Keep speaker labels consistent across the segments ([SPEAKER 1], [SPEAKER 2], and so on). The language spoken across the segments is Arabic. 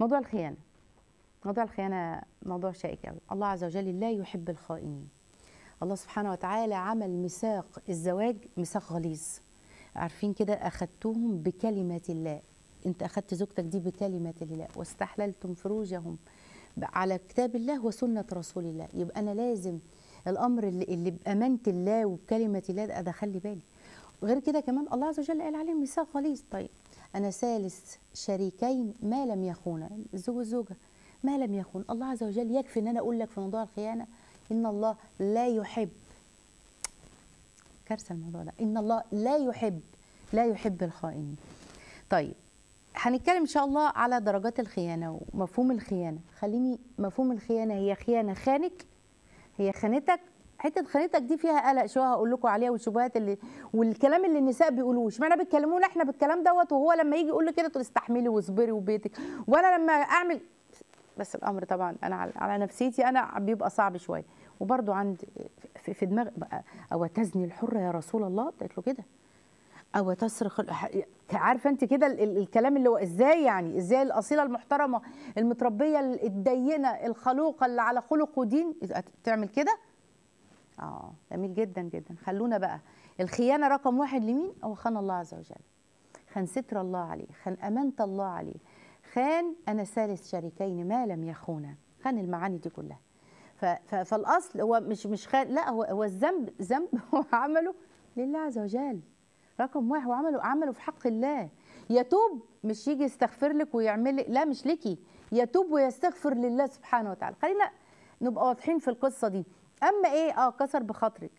[SPEAKER 1] موضوع الخيانة موضوع الخيانة موضوع شائك قوي الله عز وجل لا يحب الخائنين الله سبحانه وتعالى عمل ميثاق الزواج ميثاق غليظ عارفين كده أخدتهم بكلمة الله أنت أخذت زوجتك دي بكلمة الله واستحللتم فروجهم على كتاب الله وسنة رسول الله يبقى أنا لازم الأمر اللي, اللي بأمانة الله وبكلمة الله ده خلي بالي غير كده كمان الله عز وجل قال عليه ميثاق غليظ طيب أنا ثالث شريكين ما لم يخون الزوج والزوجة ما لم يخون الله عز وجل يكفي أن أنا أقول لك في موضوع الخيانة إن الله لا يحب كارثة الموضوع ده إن الله لا يحب لا يحب الخائنين طيب هنتكلم ان شاء الله على درجات الخيانه ومفهوم الخيانه خليني مفهوم الخيانه هي خيانه خانك هي خانتك حته خانتك دي فيها قلق شويه هقول لكم عليها والشبهات اللي والكلام اللي النساء بيقولوه اشمعنى بيتكلمونا احنا بالكلام دوت وهو لما يجي يقول لي كده تقول استحملي واصبري وبيتك وانا لما اعمل بس الامر طبعا انا على نفسيتي انا بيبقى صعب شويه وبرده عند في دماغ او تزني الحره يا رسول الله قلت له كده او تصرخ عارفه انت كده الكلام اللي هو ازاي يعني ازاي الاصيله المحترمه المتربيه الدينه الخلوقه اللي على خلق ودين تعمل كده اه جميل جدا جدا خلونا بقى الخيانه رقم واحد لمين هو خان الله عز وجل خان ستر الله عليه خان امانه الله عليه خان انا ثالث شريكين ما لم يخونا خان المعاني دي كلها فالاصل هو مش مش خان لا هو هو الذنب ذنب هو عمله لله عز وجل رقم واحد وعمله عمله في حق الله يتوب مش يجي يستغفر لك ويعمل لا مش ليكي يتوب ويستغفر لله سبحانه وتعالى خلينا نبقى واضحين في القصه دي اما ايه اه كسر بخاطرك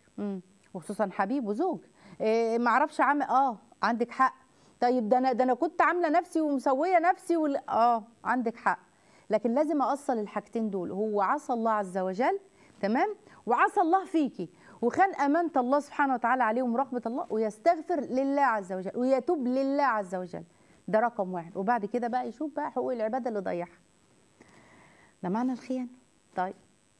[SPEAKER 1] وخصوصا حبيب وزوج إيه ما اعرفش عامل اه عندك حق طيب ده انا ده انا كنت عامله نفسي ومسويه نفسي وال... اه عندك حق لكن لازم اقصل الحاجتين دول هو عصى الله عز وجل تمام وعصى الله فيكي وخان امانه الله سبحانه وتعالى عليه ومراقبه الله ويستغفر لله عز وجل ويتوب لله عز وجل ده رقم واحد وبعد كده بقى يشوف بقى حقوق العباده اللي ضيعها ده معنى الخيانه طيب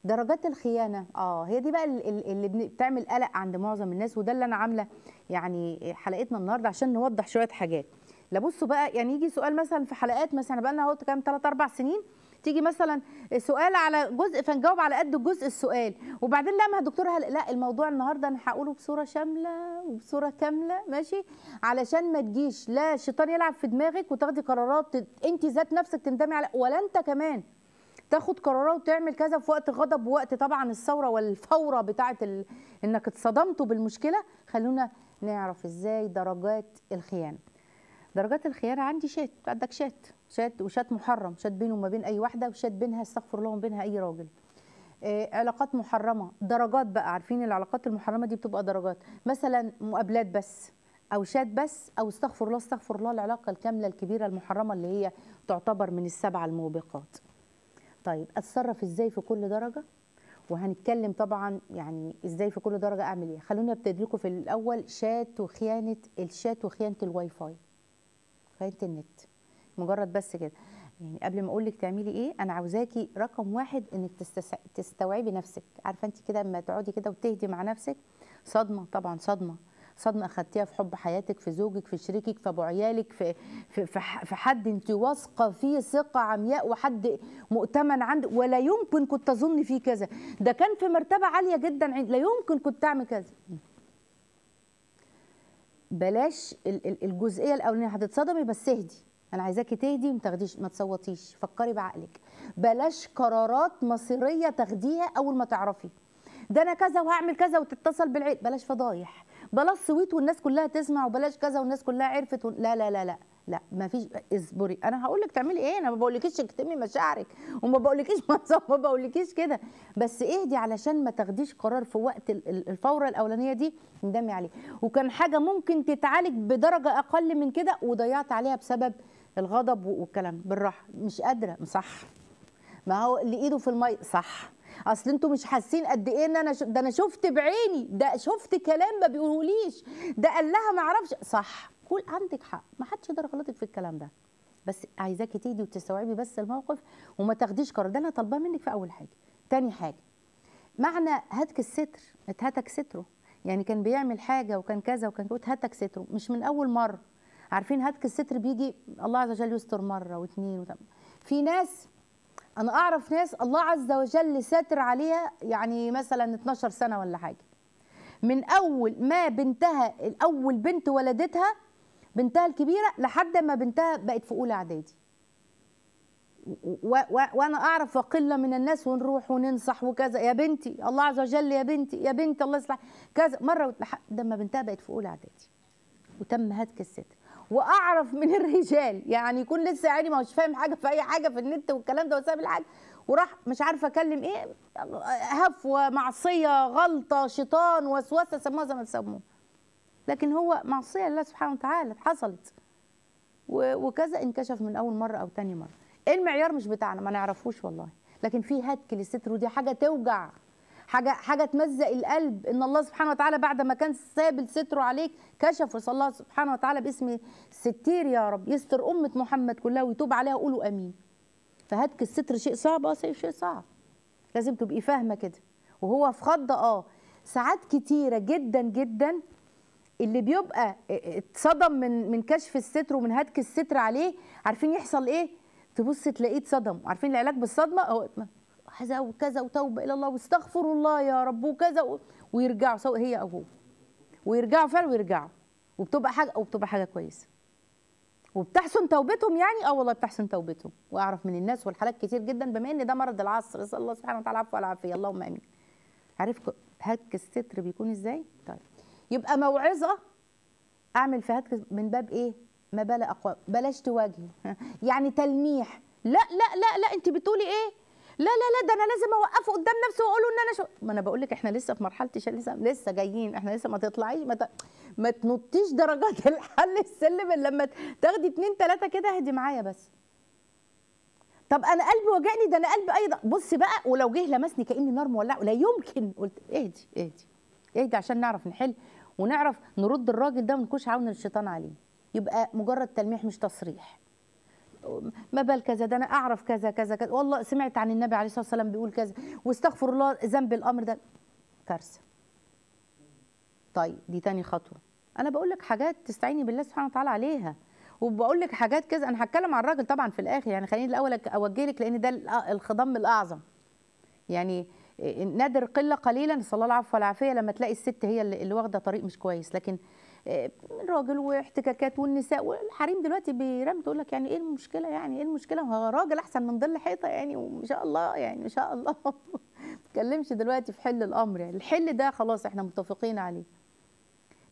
[SPEAKER 1] درجات الخيانه اه هي دي بقى اللي بتعمل قلق عند معظم الناس وده اللي انا عامله يعني حلقتنا النهارده عشان نوضح شويه حاجات لا بصوا بقى يعني يجي سؤال مثلا في حلقات مثلا بقى لنا اهو كام 3 4 سنين تيجي مثلا سؤال على جزء فنجاوب على قد الجزء السؤال وبعدين لا ما دكتوره لا الموضوع النهارده انا هقوله بصوره شامله وبصوره كامله ماشي علشان ما تجيش لا الشيطان يلعب في دماغك وتاخدي قرارات انت ذات نفسك تندمي على ولا انت كمان تاخد قرارات وتعمل كذا في وقت غضب ووقت طبعا الثوره والفوره بتاعه ال... انك اتصدمتوا بالمشكله خلونا نعرف ازاي درجات الخيانه درجات الخيانه عندي شات عندك شات شات وشات محرم شات بينه وما بين اي واحده وشات بينها استغفر الله بينها اي راجل إيه علاقات محرمه درجات بقى عارفين العلاقات المحرمه دي بتبقى درجات مثلا مقابلات بس او شات بس او استغفر الله استغفر الله العلاقه الكامله الكبيره المحرمه اللي هي تعتبر من السبعه الموبقات طيب اتصرف ازاي في كل درجه وهنتكلم طبعا يعني ازاي في كل درجه اعمل ايه خلوني ابتدي في الاول شات وخيانه الشات وخيانه الواي فاي خيانه النت مجرد بس كده يعني قبل ما اقول لك تعملي ايه انا عاوزاكي رقم واحد انك تستس... تستوعبي نفسك عارفه انت كده اما تقعدي كده وتهدي مع نفسك صدمه طبعا صدمه صدمه اخذتيها في حب حياتك في زوجك في شريكك في ابو عيالك في في في حد انت واثقه فيه ثقه عمياء وحد مؤتمن عندك ولا يمكن كنت اظن فيه كذا ده كان في مرتبه عاليه جدا لا يمكن كنت اعمل كذا بلاش الجزئيه الاولانيه هتتصدمي بس اهدي انا عايزاكي تهدي وما تاخديش ما تصوتيش فكري بعقلك بلاش قرارات مصيريه تاخديها اول ما تعرفي ده انا كذا وهعمل كذا وتتصل بالعيد بلاش فضايح بلاش صويت والناس كلها تسمع وبلاش كذا والناس كلها عرفت و... لا لا لا لا لا ما فيش اصبري انا هقول لك تعملي ايه انا ما بقولكيش اكتمي مشاعرك وما بقولكيش ما بقولكيش كده بس اهدي علشان ما تاخديش قرار في وقت الفوره الاولانيه دي ندمي عليه وكان حاجه ممكن تتعالج بدرجه اقل من كده وضيعت عليها بسبب الغضب والكلام بالراحه مش قادره صح ما هو اللي ايده في الميه صح اصل انتوا مش حاسين قد ايه ان انا ش... ده انا شفت بعيني ده شفت كلام ما بيقولوليش ده قال لها ما اعرفش صح قول عندك حق ما حدش يقدر يغلطك في الكلام ده بس عايزاكي تيجي وتستوعبي بس الموقف وما تاخديش قرار ده انا طالباه منك في اول حاجه تاني حاجه معنى هتك الستر اتهتك ستره يعني كان بيعمل حاجه وكان كذا وكان كذا اتهتك ستره مش من اول مره عارفين هتك الستر بيجي الله عز وجل يستر مره واثنين في ناس انا اعرف ناس الله عز وجل ساتر عليها يعني مثلا 12 سنه ولا حاجه من اول ما بنتها اول بنت ولدتها بنتها الكبيره لحد ما بنتها بقت في اولى اعدادي وانا اعرف وقله من الناس ونروح وننصح وكذا يا بنتي الله عز وجل يا بنتي يا بنتي الله يصلح كذا مره لحد ما بنتها بقت في اولى اعدادي وتم هتك الستر واعرف من الرجال يعني يكون لسه يعني ما هوش فاهم حاجه في اي حاجه في النت والكلام ده وساب الحاجه وراح مش عارفه اكلم ايه هفوه معصيه غلطه شيطان وسوسه سموها زي ما تسموه لكن هو معصيه لله سبحانه وتعالى حصلت وكذا انكشف من اول مره او تاني مره إيه المعيار مش بتاعنا ما نعرفوش والله لكن في هتك للستر ودي حاجه توجع حاجه حاجه تمزق القلب ان الله سبحانه وتعالى بعد ما كان سابل ستره عليك كشف وصلى الله سبحانه وتعالى باسم الستير يا رب يستر امه محمد كلها ويتوب عليها قولوا امين فهتك الستر شيء صعب اه شيء صعب لازم تبقي فاهمه كده وهو في خض اه ساعات كتيره جدا جدا اللي بيبقى آه، آه، اتصدم من من كشف الستر ومن هتك الستر عليه عارفين يحصل ايه تبص تلاقيه اتصدم عارفين العلاج بالصدمه اهو وكذا وكذا وتوبه الى الله واستغفر الله يا رب وكذا ويرجعوا سواء هي او هو ويرجعوا فعلا ويرجعوا وبتبقى حاجه وبتبقى حاجه كويسه وبتحسن توبتهم يعني اه والله بتحسن توبتهم واعرف من الناس والحالات كتير جدا بما ان ده مرض العصر نسال الله سبحانه وتعالى العفو والعافيه اللهم امين عرفت هتك الستر بيكون ازاي طيب يبقى موعظه اعمل في هتك من باب ايه ما بلا اقوال بلاش تواجهي يعني تلميح لا لا لا لا انت بتقولي ايه لا لا لا ده انا لازم اوقفه قدام نفسي واقول له ان انا شو ما انا بقول لك احنا لسه في مرحله لسه لسه جايين احنا لسه ما تطلعيش ما, ت... ما تنطيش درجات الحل السلم الا لما تاخدي اتنين تلاته كده اهدي معايا بس طب انا قلبي وجعني ده انا قلبي ايضا بص بقى ولو جه لمسني كاني نار مولعه لا يمكن قلت اهدي اهدي اهدي عشان نعرف نحل ونعرف نرد الراجل ده ونكوش عون الشيطان عليه يبقى مجرد تلميح مش تصريح ما بال كذا ده انا اعرف كذا كذا كذا والله سمعت عن النبي عليه الصلاه والسلام بيقول كذا واستغفر الله ذنب الامر ده كارثه طيب دي تاني خطوه انا بقول لك حاجات تستعيني بالله سبحانه وتعالى عليها وبقول لك حاجات كذا انا هتكلم عن الراجل طبعا في الاخر يعني خليني الاول اوجه لك لان ده آه، الخضم الاعظم يعني آه، نادر قله قليلا نسال الله العفو والعافيه لما تلاقي الست هي اللي واخده طريق مش كويس لكن الراجل آه، واحتكاكات والنساء والحريم دلوقتي بيرمي تقول لك يعني ايه المشكله يعني ايه المشكله هو راجل احسن من ظل حيطه يعني وان شاء الله يعني ان شاء الله ما تكلمش دلوقتي في حل الامر يعني الحل ده خلاص احنا متفقين عليه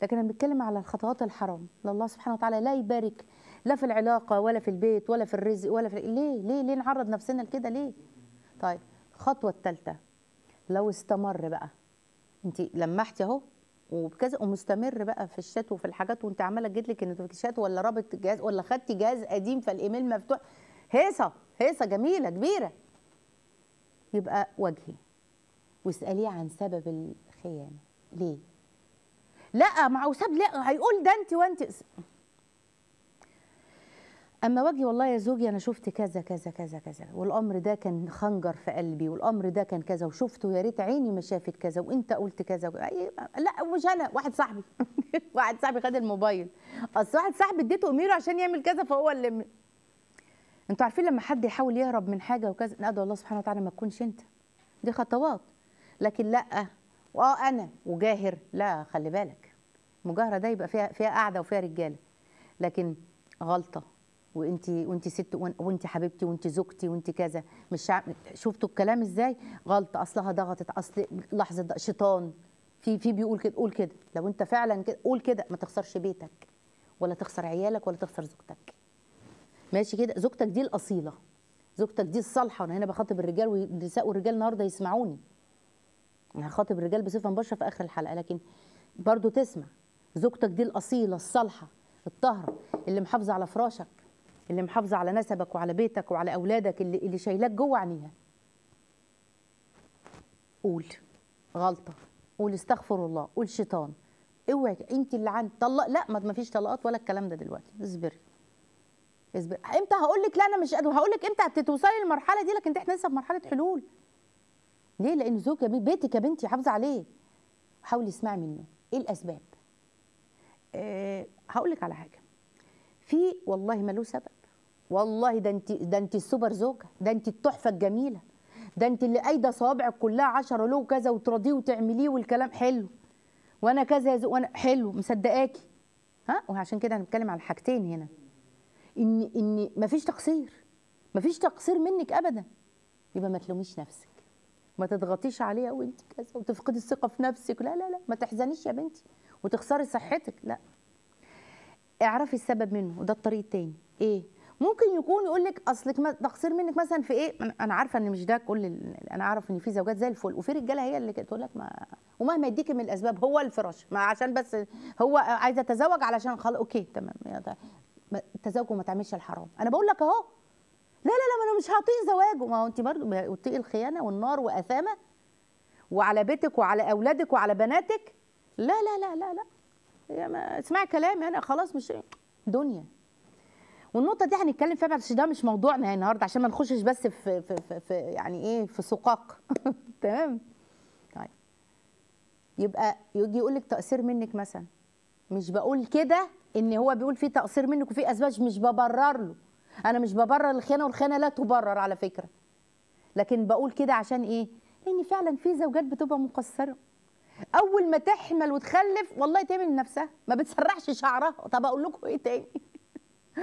[SPEAKER 1] لكن انا بتكلم على الخطوات الحرام لله سبحانه وتعالى لا يبارك لا في العلاقه ولا في البيت ولا في الرزق ولا في ليه ليه ليه نعرض نفسنا لكده ليه طيب الخطوه الثالثه لو استمر بقى انت لمحتي اهو وبكذا ومستمر بقى في الشات وفي الحاجات وانت عماله تجيب لك النوتيفيكيشنات ولا رابط جهاز ولا خدتي جهاز قديم فالايميل مفتوح هيصه هيصه جميله كبيره يبقى وجهي واساليه عن سبب الخيانه ليه لا ما هو لا هيقول ده انت وانت اما واجي والله يا زوجي انا شفت كذا كذا كذا كذا والامر ده كان خنجر في قلبي والامر ده كان كذا وشفته يا ريت عيني ما شافت كذا وانت قلت كذا لا مش انا واحد صاحبي واحد صاحبي خد الموبايل اصل واحد صاحبي اديته اميره عشان يعمل كذا فهو اللي انتوا عارفين لما حد يحاول يهرب من حاجه وكذا ادعو الله سبحانه وتعالى ما تكونش انت دي خطوات لكن لا اه انا وجاهر لا خلي بالك مجاهره ده يبقى فيها فيها قاعده وفيها رجاله لكن غلطه وانت وانت ست وانت حبيبتي وانت زوجتي وانت كذا مش شفتوا الكلام ازاي غلط اصلها ضغطت اصل لحظه شيطان في في بيقول كده قول كده لو انت فعلا كده قول كده ما تخسرش بيتك ولا تخسر عيالك ولا تخسر زوجتك ماشي كده زوجتك دي الاصيله زوجتك دي الصالحه وانا هنا بخاطب الرجال والنساء والرجال النهارده يسمعوني انا هخاطب الرجال بصفه مباشره في اخر الحلقه لكن برضو تسمع زوجتك دي الاصيله الصالحه الطاهره اللي محافظه على فراشك اللي محافظه على نسبك وعلى بيتك وعلى اولادك اللي اللي شايلاك جوه عينيها قول غلطه قول استغفر الله قول شيطان اوعي انت اللي عندك طلق لا ما فيش طلقات ولا الكلام ده دلوقتي اصبري اصبري امتى هقول لك لا انا مش قادره هقول لك امتى هتوصلي للمرحله دي لكن احنا لسه في مرحله حلول ليه لان زوجك بيتك يا بنتي حافظه عليه حاولي اسمعي منه ايه الاسباب أه هقول لك على حاجه في والله ما له سبب والله ده انت ده انت السوبر زوجه ده انت التحفه الجميله ده انت اللي قايده صوابعك كلها عشرة له كذا وتراضيه وتعمليه والكلام حلو وانا كذا يا وانا حلو مصدقاكي ها وعشان كده انا بتكلم على حاجتين هنا ان ان مفيش تقصير مفيش تقصير منك ابدا يبقى ما تلوميش نفسك ما تضغطيش عليها وانت كذا وتفقدي الثقه في نفسك لا لا لا ما تحزنيش يا بنتي وتخسري صحتك لا اعرفي السبب منه وده الطريق التاني ايه ممكن يكون يقول لك اصلك تقصير منك مثلا في ايه انا عارفه ان مش ده كل انا اعرف ان في زوجات زي الفل وفي رجاله هي اللي تقول لك ما ومهما يديكي من الاسباب هو الفراش ما عشان بس هو عايز يتزوج علشان خلاص اوكي تمام التزوج وما تعملش الحرام انا بقول لك اهو لا لا لا ما انا مش هطيق زواجه ما هو انت برضه بتطيقي الخيانه والنار واثامه وعلى بيتك وعلى اولادك وعلى بناتك لا لا لا لا لا اسمعي كلامي انا خلاص مش دنيا والنقطه دي هنتكلم فيها بس ده مش موضوعنا يعني النهارده عشان ما نخشش بس في, في, في, في يعني ايه في سقاق تمام طيب يبقى يجي يقول لك تقصير منك مثلا مش بقول كده ان هو بيقول في تقصير منك وفي اسباب مش ببرر له انا مش ببرر الخيانه والخيانه لا تبرر على فكره لكن بقول كده عشان ايه لان فعلا في زوجات بتبقى مقصره اول ما تحمل وتخلف والله تعمل لنفسها ما بتسرحش شعرها طب اقول لكم ايه تاني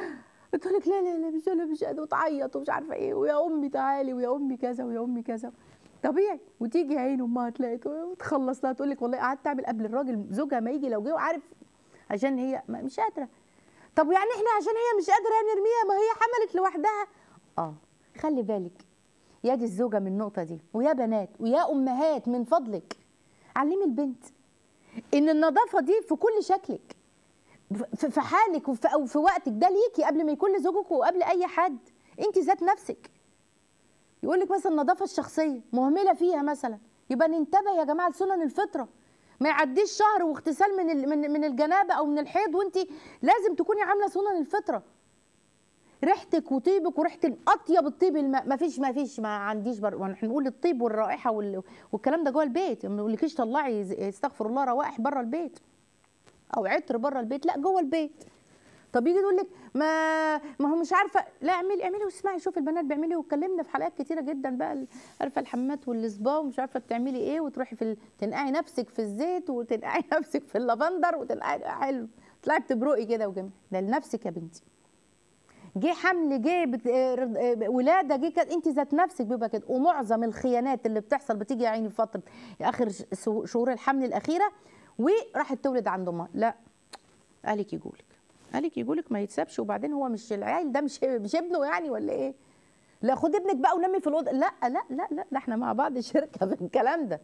[SPEAKER 1] قلت لك لا لا لا مش انا مش قادره وتعيط ومش عارفه ايه ويا امي تعالي ويا امي كذا ويا امي كذا طبيعي وتيجي عين امها تلاقي وتخلص لها تقول لك والله قعدت اعمل قبل الراجل زوجها ما يجي لو جه وعارف عشان هي مش قادره طب يعني احنا عشان هي مش قادره نرميها ما هي حملت لوحدها اه خلي بالك يا دي الزوجه من النقطه دي ويا بنات ويا امهات من فضلك علمي البنت ان النظافه دي في كل شكلك في حالك وفي او في وقتك ده ليكي قبل ما يكون لزوجك وقبل اي حد انت ذات نفسك يقول لك مثلا النظافه الشخصيه مهمله فيها مثلا يبقى ننتبه يا جماعه لسنن الفطره ما يعديش شهر واغتسال من من من الجنابه او من الحيض وانت لازم تكوني عامله سنن الفطره ريحتك وطيبك وريحه الاطيب الطيب ما فيش ما فيش ما عنديش بر... نقول الطيب والرائحه وال... والكلام ده جوه البيت ما نقولكيش طلعي استغفر الله روائح بره البيت او عطر بره البيت لا جوه البيت طب يجي يقول لك ما ما هو مش عارفه لا اعملي اعملي واسمعي شوفي البنات بيعملوا ايه واتكلمنا في حلقات كتيره جدا بقى عارفه الحمامات والسبا ومش عارفه بتعملي ايه وتروحي في ال... تنقعي نفسك في الزيت وتنقعي نفسك في اللافندر وتنقعي حلو تطلعي بتبرقي كده وجميل ده لنفسك يا بنتي جه حمل جه بت... آه، آه، ولاده جه كده انت ذات نفسك بيبقى كده ومعظم الخيانات اللي بتحصل بتيجي يا عيني في فتره اخر شهور الحمل الاخيره وراحت تولد عند امها لا قالك يقولك قالك يقولك ما يتسابش وبعدين هو مش العيل ده مش مش ابنه يعني ولا ايه لا خد ابنك بقى ونمي في الوضع لا لا لا لا ده احنا مع بعض شركه في الكلام ده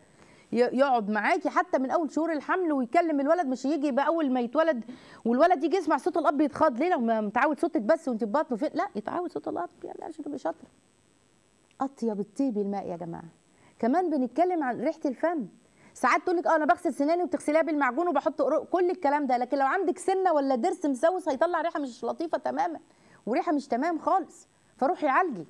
[SPEAKER 1] يقعد معاكي حتى من اول شهور الحمل ويكلم الولد مش يجي بقى اول ما يتولد والولد يجي يسمع صوت الاب يتخض ليه لو متعود صوتك بس وانت في بطنه فين لا يتعود صوت الاب يعني عشان تبقى شاطره اطيب الطيب الماء يا جماعه كمان بنتكلم عن ريحه الفم ساعات تقول لك اه انا بغسل سناني وبتغسليها بالمعجون وبحط كل الكلام ده لكن لو عندك سنه ولا ضرس مسوس هيطلع ريحه مش لطيفه تماما وريحه مش تمام خالص فروحي عالجي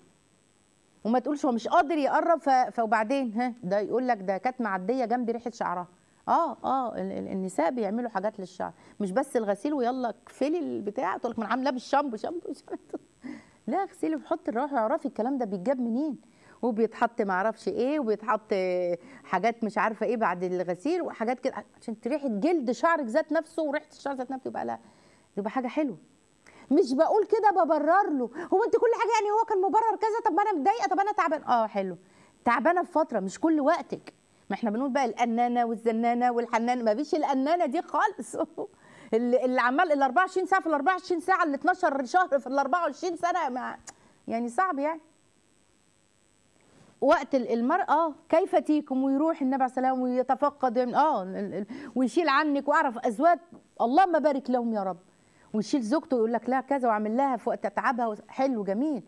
[SPEAKER 1] وما تقولش هو مش قادر يقرب فوبعدين ها ده يقول لك ده كانت معديه جنب ريحه شعرها اه اه النساء بيعملوا حاجات للشعر مش بس الغسيل ويلا اقفلي البتاع تقول لك ما انا بالشامبو شامبو لا اغسلي وحطي الروح اعرفي الكلام ده بيتجاب منين وبيتحط معرفش ايه وبيتحط حاجات مش عارفه ايه بعد الغسيل وحاجات كده عشان ريحه جلد شعرك ذات نفسه وريحه الشعر ذات نفسه يبقى لا يبقى حاجه حلوه مش بقول كده ببرر له هو انت كل حاجه يعني هو كان مبرر كذا طب ما انا متضايقه طب انا تعبان اه حلو تعبانه في فتره مش كل وقتك ما احنا بنقول بقى القنانه والزنانه والحنانه ما فيش القنانه دي خالص اللي عمال ال 24 ساعه في ال 24 ساعه ال 12 شهر في ال 24 سنه يعني صعب يعني وقت المرأة كيف تيكم ويروح النبي عليه السلام ويتفقد اه ويشيل عنك واعرف أزواج اللهم بارك لهم يا رب ويشيل زوجته ويقول لك لا كذا واعمل لها في وقت تعبها حلو جميل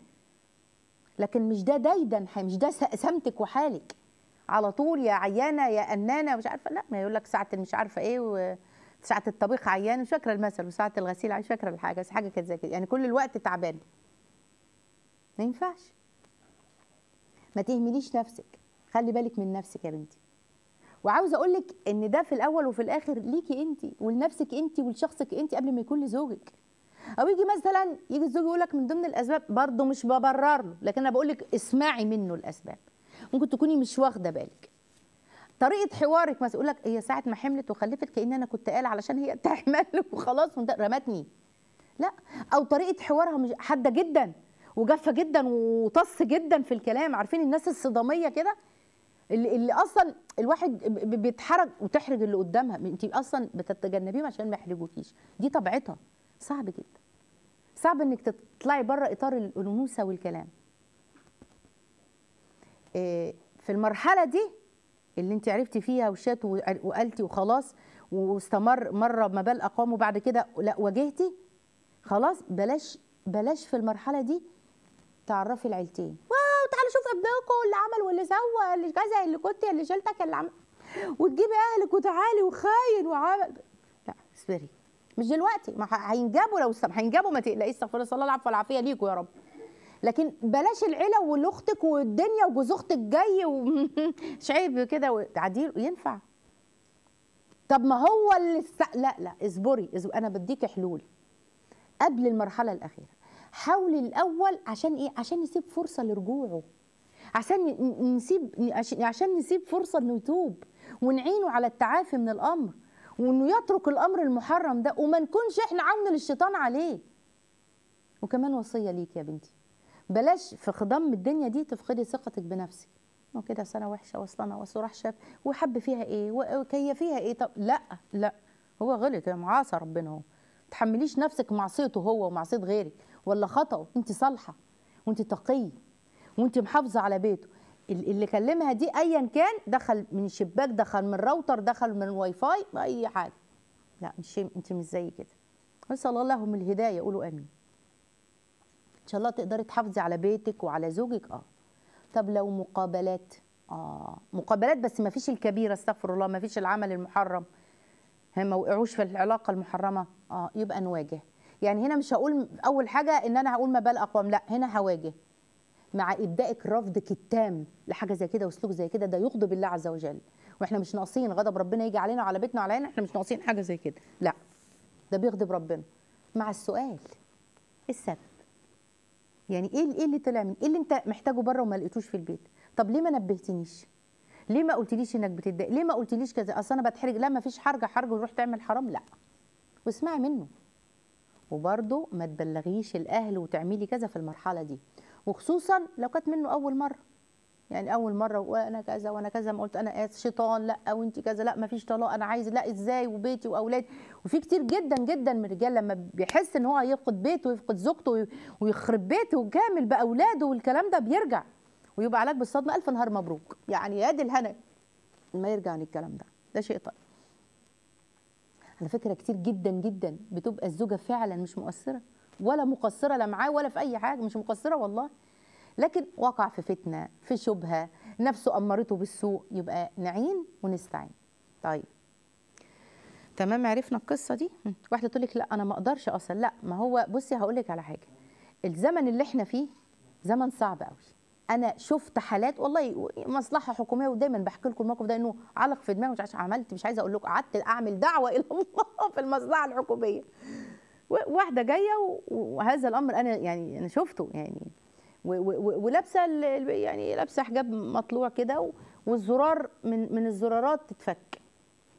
[SPEAKER 1] لكن مش ده دايدا مش ده سمتك وحالك على طول يا عيانه يا انانه مش عارفه لا ما يقول لك ساعه مش عارفه ايه وساعه الطبيخ عيان مش فاكره المثل وساعه الغسيل مش فاكره الحاجه بس حاجه كانت زي كده يعني كل الوقت تعبان ما ينفعش ما تهمليش نفسك خلي بالك من نفسك يا بنتي وعاوزه اقول لك ان ده في الاول وفي الاخر ليكي انت ولنفسك انت ولشخصك انت قبل ما يكون لزوجك او يجي مثلا يجي الزوج يقول لك من ضمن الاسباب برضه مش ببرر له لكن انا بقول لك اسمعي منه الاسباب ممكن تكوني مش واخده بالك طريقه حوارك مثلا يقول لك هي ساعه ما حملت وخلفت كان انا كنت قال علشان هي تحمل وخلاص رمتني لا او طريقه حوارها مش حاده جدا وجافه جدا وطص جدا في الكلام عارفين الناس الصداميه كده اللي, اللي اصلا الواحد بيتحرج وتحرج اللي قدامها انت اصلا بتتجنبيهم عشان ما يحرجوكيش دي طبيعتها صعب جدا صعب انك تطلعي بره اطار الانوثه والكلام آه، في المرحله دي اللي انت عرفتي فيها وشات وقلتي وخلاص واستمر مره ما بال اقام وبعد كده لا واجهتي خلاص بلاش بلاش في المرحله دي تعرفي العيلتين واو تعالى شوف ابنكم اللي عمل واللي سوى اللي كذا اللي كنت اللي شلتك اللي عمل وتجيبي اهلك وتعالي وخاين وعمل لا اصبري مش دلوقتي ما هينجابوا لو سمح هينجابوا ما تقلقيش استغفر الله العفو والعافيه ليكوا يا رب لكن بلاش العيله والاختك والدنيا وجوز اختك جاي ومش عيب كده وتعديل ينفع طب ما هو اللي لا لا اصبري انا بديكي حلول قبل المرحله الاخيره حاول الاول عشان ايه عشان نسيب فرصه لرجوعه عشان نسيب عشان نسيب فرصه انه يتوب ونعينه على التعافي من الامر وانه يترك الامر المحرم ده وما نكونش احنا عون للشيطان عليه وكمان وصيه ليك يا بنتي بلاش في خضم الدنيا دي تفقدي ثقتك بنفسك وكده سنه وحشه واصل راح شاف وحب فيها ايه وكي فيها ايه طب لا لا هو غلط يا معاصى ربنا هو تحمليش نفسك معصيته هو ومعصيه غيرك ولا خطأه انت صالحه وانت تقيه وانت محافظه على بيته اللي كلمها دي ايا كان دخل من شباك دخل من راوتر دخل من واي فاي اي حاجه لا مش انت مش زي كده نسال الله لهم الهدايه قولوا امين ان شاء الله تقدري تحافظي على بيتك وعلى زوجك اه طب لو مقابلات اه مقابلات بس ما فيش الكبيره استغفر الله ما فيش العمل المحرم هم ما وقعوش في العلاقه المحرمه اه يبقى نواجه يعني هنا مش هقول اول حاجه ان انا هقول ما بال اقوام لا هنا هواجه مع ابدائك رفضك التام لحاجه زي كده وسلوك زي كده ده يغضب الله عز وجل واحنا مش ناقصين غضب ربنا يجي علينا وعلى بيتنا وعلى احنا مش ناقصين حاجه زي كده لا ده بيغضب ربنا مع السؤال إيه السبب يعني ايه ايه اللي طلع من ايه اللي انت محتاجه بره وما لقيتوش في البيت طب ليه ما نبهتنيش ليه ما قلتليش انك بتتضايق ليه ما قلتليش كذا اصل انا بتحرج لا ما فيش حرج حرج وروح تعمل حرام لا واسمعي منه وبرضه ما تبلغيش الاهل وتعملي كذا في المرحله دي وخصوصا لو كانت منه اول مره يعني اول مره وانا كذا وانا كذا ما قلت انا شيطان لا وانت كذا لا ما فيش طلاق انا عايز لا ازاي وبيتي واولادي وفي كتير جدا جدا من الرجال لما بيحس ان هو هيفقد بيته ويفقد زوجته ويخرب بيته كامل باولاده والكلام ده بيرجع ويبقى عليك بالصدمه الف نهار مبروك يعني يا دي الهنا ما يرجع عن الكلام ده ده شيء طيب على فكره كتير جدا جدا بتبقى الزوجه فعلا مش مقصره ولا مقصره لا معاه ولا في اي حاجه مش مقصره والله لكن وقع في فتنه في شبهه نفسه امرته بالسوء يبقى نعين ونستعين طيب تمام عرفنا القصه دي واحده تقول لك لا انا ما اقدرش اصلا لا ما هو بصي هقول لك على حاجه الزمن اللي احنا فيه زمن صعب قوي انا شفت حالات والله مصلحه حكوميه ودايما بحكي لكم الموقف ده انه علق في دماغي مش عملت مش عايزه اقول لكم قعدت اعمل دعوه الى الله في المصلحه الحكوميه واحده جايه وهذا الامر انا يعني انا شفته يعني ولابسه يعني لابسه حجاب مطلوع كده والزرار من من الزرارات تتفك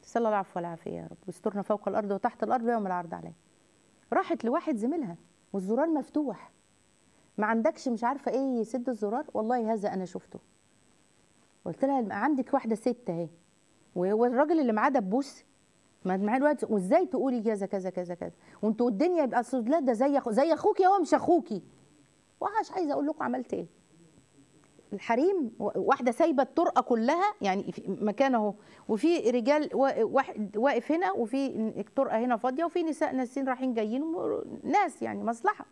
[SPEAKER 1] صلى الله العفو والعافيه يا رب واسترنا فوق الارض وتحت الارض يوم العرض عليه راحت لواحد زميلها والزرار مفتوح ما عندكش مش عارفه ايه يسد الزرار والله هذا انا شفته قلت لها عندك واحده ست اهي وهو الراجل اللي معاه دبوس ما معاه الوقت وازاي تقولي كذا كذا كذا كذا وانتوا الدنيا يبقى لا ده زي زي اخوكي هو مش اخوكي ومش عايزه اقول لكم عملت ايه الحريم واحده سايبه الطرقه كلها يعني مكان اهو وفي رجال واحد واقف هنا وفي الطرقه هنا فاضيه وفي نساء ناسين رايحين جايين ناس يعني مصلحه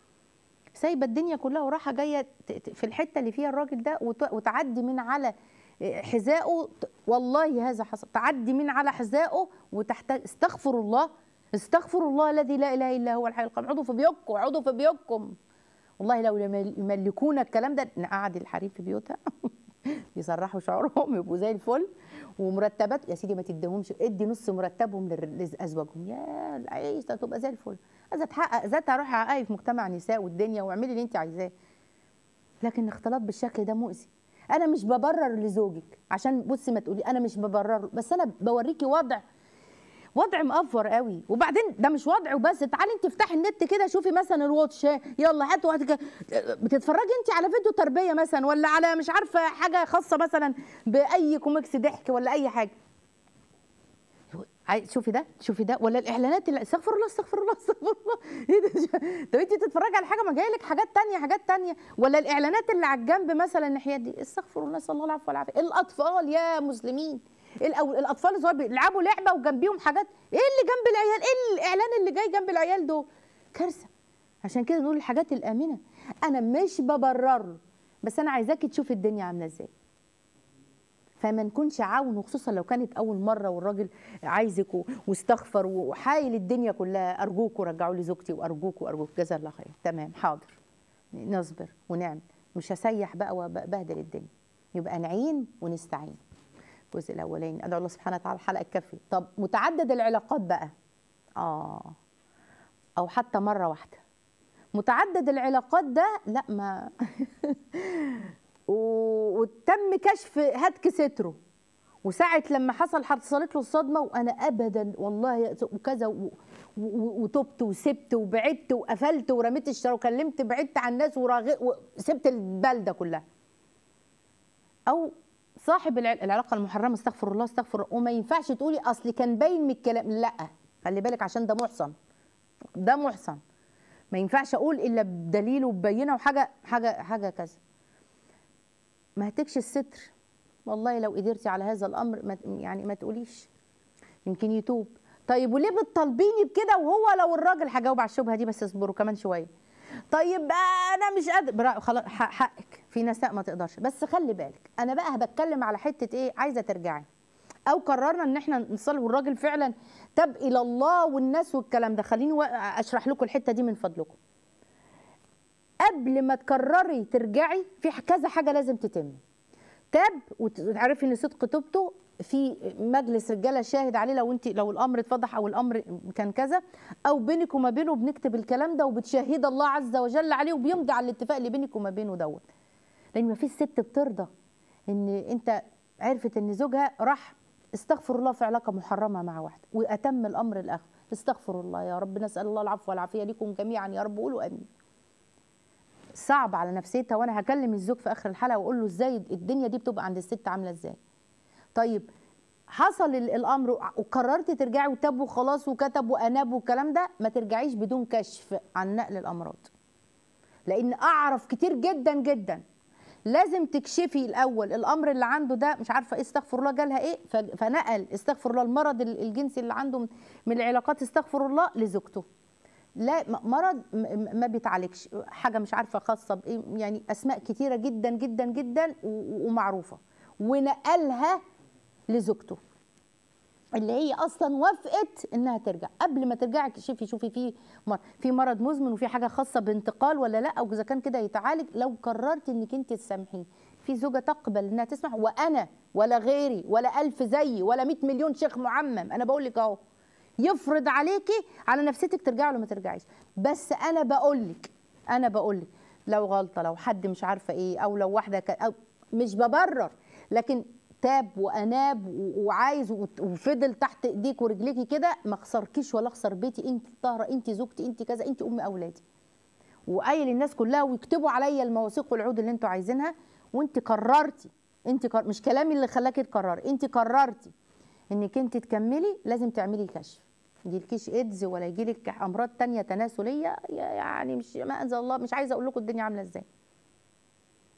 [SPEAKER 1] سايبه الدنيا كلها وراحه جايه في الحته اللي فيها الراجل ده وتعدي من على آه، حذائه والله هذا حصل تعدي من على حذائه وتحت استغفر الله استغفر الله الذي لا اله الا هو الحي القيوم عضو في بيوتكم فبيكم والله لو يملكون الكلام ده نقعد الحريم في بيوتها يصرحوا شعورهم يبقوا زي الفل ومرتبات يا سيدي ما تديهمش ادي نص مرتبهم لازواجهم يا العيشه تبقى زي الفل اذا تحقق ذاتها روحي حققي في مجتمع نساء والدنيا واعملي اللي انت عايزاه لكن الاختلاط بالشكل ده مؤذي انا مش ببرر لزوجك عشان بصي ما تقولي انا مش ببرره بس انا بوريكي وضع وضع مقفر قوي وبعدين ده مش وضع وبس تعالي انت افتحي النت كده شوفي مثلا الواتش يلا هاتوا هاتوا بتتفرجي انت على فيديو تربيه مثلا ولا على مش عارفه حاجه خاصه مثلا باي كوميكس ضحك ولا اي حاجه شوفي ده شوفي ده ولا الاعلانات اللي استغفر الله استغفر الله استغفر الله ايه ده طب انت بتتفرجي على حاجه ما جاي لك حاجات تانية حاجات تانية ولا الاعلانات اللي على الجنب مثلا الناحيه دي استغفر الله صلى الله عليه وسلم الاطفال يا مسلمين الاطفال الصغار بيلعبوا لعبه وجنبيهم حاجات ايه اللي جنب العيال ايه الاعلان اللي جاي جنب العيال دول كارثه عشان كده نقول الحاجات الامنه انا مش ببرر بس انا عايزاكي تشوفي الدنيا عامله ازاي فما نكونش عاون وخصوصا لو كانت اول مره والراجل عايزك واستغفر وحايل الدنيا كلها ارجوكوا رجعوا لي زوجتي وارجوكوا ارجوك جزا الله خير تمام حاضر نصبر ونعمل مش هسيح بقى وبهدل الدنيا يبقى نعين ونستعين الجزء الاولاني ادعو الله سبحانه وتعالى الحلقه تكفي طب متعدد العلاقات بقى اه او حتى مره واحده متعدد العلاقات ده لا ما وتم كشف هتك ستره وساعة لما حصل حصلت له الصدمة وأنا أبدا والله وكذا وتبت وسبت وبعدت وقفلت ورميت الشر وكلمت بعدت عن الناس وسبت البلدة كلها أو صاحب العلاقه المحرمه استغفر الله استغفر وما ينفعش تقولي اصل كان باين من الكلام لا خلي بالك عشان ده محصن ده محصن ما ينفعش اقول الا بدليل وبينه وحاجه حاجه حاجه كذا ما هتكش الستر والله لو قدرتي على هذا الامر ما يعني ما تقوليش يمكن يتوب طيب وليه بتطالبيني بكده وهو لو الراجل هجاوب على الشبهه دي بس اصبروا كمان شويه طيب انا مش قادر خلاص حقك في نساء ما تقدرش بس خلي بالك انا بقى بتكلم على حته ايه عايزه ترجعي او قررنا ان احنا نصلي والراجل فعلا تاب الى الله والناس والكلام ده خليني اشرح لكم الحته دي من فضلكم قبل ما تقرري ترجعي في كذا حاجه لازم تتم تاب وتعرفي ان صدق توبته في مجلس رجاله شاهد عليه لو انت لو الامر اتفضح او الامر كان كذا او بينك وما بينه بنكتب الكلام ده وبتشهد الله عز وجل عليه وبيمضي على الاتفاق اللي بينك وما بينه دوت لان ما فيش ست بترضى ان انت عرفت ان زوجها راح استغفر الله في علاقه محرمه مع واحده واتم الامر الاخر استغفر الله يا رب نسال الله العفو والعافيه لكم جميعا يا رب قولوا امين صعب على نفسيتها وانا هكلم الزوج في اخر الحلقه واقول له ازاي الدنيا دي بتبقى عند الست عامله ازاي طيب حصل الامر وقررت ترجعي وتاب وخلاص وكتب واناب والكلام ده ما ترجعيش بدون كشف عن نقل الامراض لان اعرف كتير جدا جدا لازم تكشفي الاول الامر اللي عنده ده مش عارفه ايه استغفر الله جالها ايه فنقل استغفر الله المرض الجنسي اللي عنده من العلاقات استغفر الله لزوجته لا مرض ما بيتعالجش حاجه مش عارفه خاصه بايه يعني اسماء كتيره جدا جدا جدا ومعروفه ونقلها لزوجته اللي هي اصلا وافقت انها ترجع قبل ما ترجع شوفي شوفي في في مرض مزمن وفي حاجه خاصه بانتقال ولا لا واذا كان كده يتعالج لو قررت انك انت تسامحيه في زوجه تقبل انها تسمح وانا ولا غيري ولا الف زيي ولا 100 مليون شيخ معمم انا بقول لك اهو يفرض عليكي على نفسيتك ترجعي ولا ما ترجعيش بس انا بقول لك انا بقول لك لو غلطه لو حد مش عارفه ايه او لو واحده ك... أو مش ببرر لكن تاب واناب وعايز وفضل تحت ايديك ورجليكي كده ما خسركيش ولا خسر بيتي انت الطاهره انت زوجتي انت كذا انت ام اولادي وقايل الناس كلها ويكتبوا عليا المواثيق والعود اللي انتوا عايزينها وانت قررتي انت قر... مش كلامي اللي خلاكي تقرري انت قررتي انك انت تكملي لازم تعملي كشف يجيلكيش ايدز ولا يجيلك امراض تانية تناسليه يعني مش ما انزل الله مش عايزه اقول لكم الدنيا عامله ازاي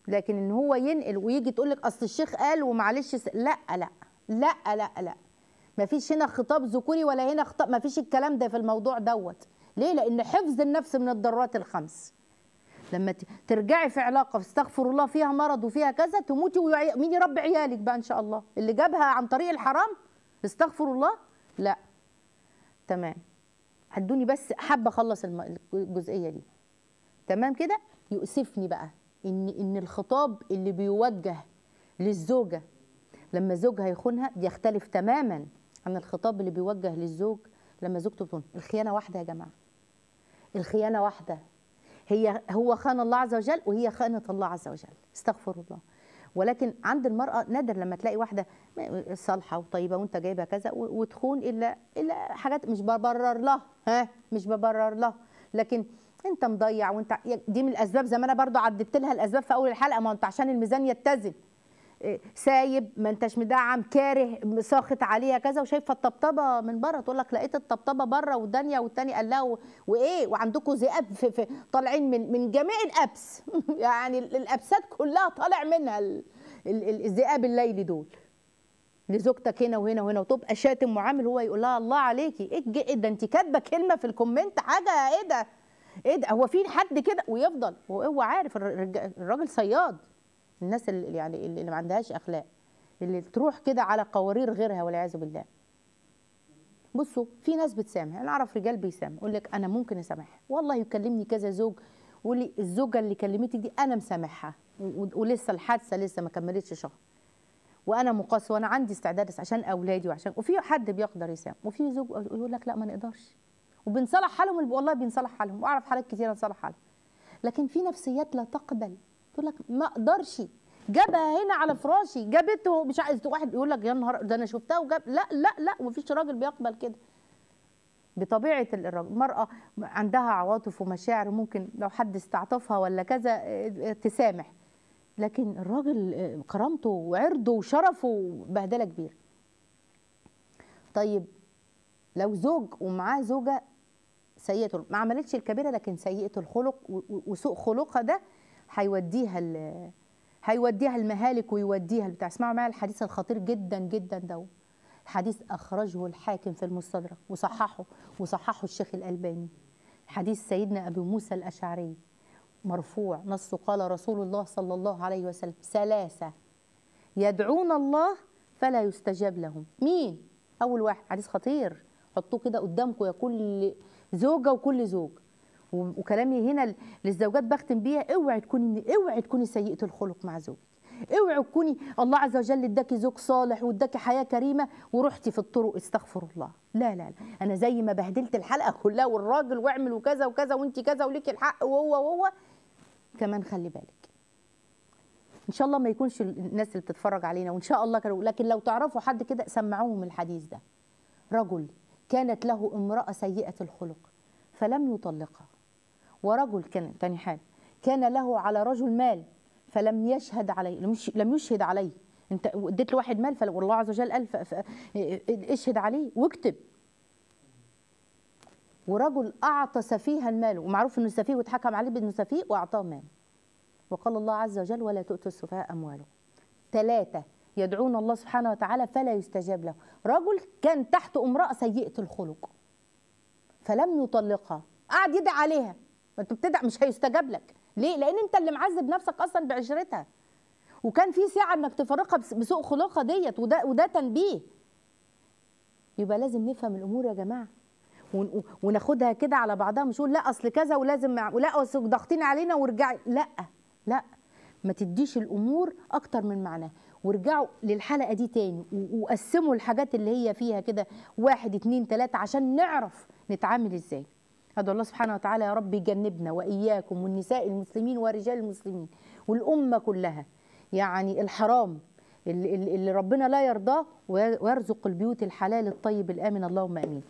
[SPEAKER 1] لكن ان هو ينقل ويجي تقول لك اصل الشيخ قال ومعلش س... لا لا لا لا لا ما فيش هنا خطاب ذكوري ولا هنا خطاب ما فيش الكلام ده في الموضوع دوت ليه لان حفظ النفس من الضرات الخمس لما ترجعي في علاقه استغفر الله فيها مرض وفيها كذا تموتي مين يربي عيالك بقى ان شاء الله اللي جابها عن طريق الحرام استغفر الله لا تمام هدوني بس حابه اخلص الجزئيه دي تمام كده يؤسفني بقى ان ان الخطاب اللي بيوجه للزوجه لما زوجها يخونها بيختلف تماما عن الخطاب اللي بيوجه للزوج لما زوجته بتخون الخيانه واحده يا جماعه الخيانه واحده هي هو خان الله عز وجل وهي خانت الله عز وجل استغفر الله ولكن عند المراه نادر لما تلاقي واحده صالحه وطيبه وانت جايبها كذا وتخون الا الا حاجات مش ببرر لها ها مش ببرر لها لكن انت مضيع وانت دي من الاسباب زي ما انا برضو عددت لها الاسباب في اول الحلقه ما انت عشان الميزان يتزن إيه، سايب ما انتش مدعم كاره ساخط عليها كذا وشايفه الطبطبه من بره تقول لك لقيت الطبطبه بره والدنيا والتاني قال لها وايه وعندكم ذئاب طالعين من من جميع الابس يعني الابسات كلها طالع منها الذئاب الليلي دول لزوجتك هنا وهنا وهنا وتبقى شاتم معامل هو يقول لها الله عليكي إيه, ايه ده انت كاتبه كلمه في الكومنت حاجه ايه ده ايه ده هو في حد كده ويفضل وهو عارف الراجل صياد الناس اللي يعني اللي ما عندهاش اخلاق اللي تروح كده على قوارير غيرها والعياذ بالله بصوا في ناس بتسامح انا اعرف رجال بيسامح يقول لك انا ممكن اسامح والله يكلمني كذا زوج يقول لي الزوجه اللي كلمتك دي انا مسامحها ولسه الحادثه لسه ما كملتش شهر وانا مقاس وانا عندي استعداد عشان اولادي وعشان وفي حد بيقدر يسامح وفي زوج يقول لك لا ما نقدرش وبنصلح حالهم والله بنصلح حالهم واعرف حالات كثيره نصلح حالهم لكن في نفسيات لا تقبل تقول لك ما اقدرش جابها هنا على فراشي جابته مش عايز واحد يقول لك يا نهار ده انا شفتها وجاب لا لا لا مفيش راجل بيقبل كده بطبيعه المراه عندها عواطف ومشاعر ممكن لو حد استعطفها ولا كذا آه، آه، تسامح لكن الراجل آه، كرامته وعرضه وشرفه بهدله كبيره طيب لو زوج ومعاه زوجه سيئه ما عملتش الكبيره لكن سيئه الخلق وسوء خلقها ده هيوديها هيوديها المهالك ويوديها البتاع اسمعوا معايا الحديث الخطير جدا جدا ده حديث اخرجه الحاكم في المستدرك وصححه وصححه الشيخ الالباني حديث سيدنا ابي موسى الاشعري مرفوع نص قال رسول الله صلى الله عليه وسلم ثلاثه يدعون الله فلا يستجاب لهم مين اول واحد حديث خطير حطوه كده قدامكم يا كل زوجه وكل زوج وكلامي هنا للزوجات بختم بيها اوعي تكوني اوعي تكوني سيئه الخلق مع زوجك اوعي تكوني الله عز وجل اداكي زوج صالح واداكي حياه كريمه ورحتي في الطرق استغفر الله لا لا لا انا زي ما بهدلت الحلقه كلها والراجل واعمل وكذا وكذا وانت كذا وليك الحق وهو وهو كمان خلي بالك ان شاء الله ما يكونش الناس اللي بتتفرج علينا وان شاء الله لكن لو تعرفوا حد كده سمعوهم الحديث ده رجل كانت له امرأة سيئة الخلق فلم يطلقها ورجل كان تاني حال كان له على رجل مال فلم يشهد عليه لم يشهد عليه انت اديت لواحد مال فالله عز وجل قال اشهد عليه واكتب ورجل اعطى سفيها المال ومعروف انه سفيه واتحكم عليه بانه سفيه واعطاه مال وقال الله عز وجل ولا تؤتوا السفهاء امواله ثلاثه يدعون الله سبحانه وتعالى فلا يستجاب له رجل كان تحت امرأة سيئة الخلق فلم يطلقها قعد يدعي عليها ما انت بتدعي مش هيستجاب لك ليه لان انت اللي معذب نفسك اصلا بعشرتها وكان في ساعه انك تفرقها بسوء خلقها ديت وده وده تنبيه يبقى لازم نفهم الامور يا جماعه وناخدها كده على بعضها مش نقول لا اصل كذا ولازم لا اصل ضاغطين علينا وارجعي لا لا ما تديش الامور اكتر من معناها ورجعوا للحلقه دي تاني وقسموا الحاجات اللي هي فيها كده واحد اتنين تلاته عشان نعرف نتعامل ازاي ادعو الله سبحانه وتعالى يا رب يجنبنا واياكم والنساء المسلمين ورجال المسلمين والامه كلها يعني الحرام اللي ربنا لا يرضاه ويرزق البيوت الحلال الطيب الامن اللهم امين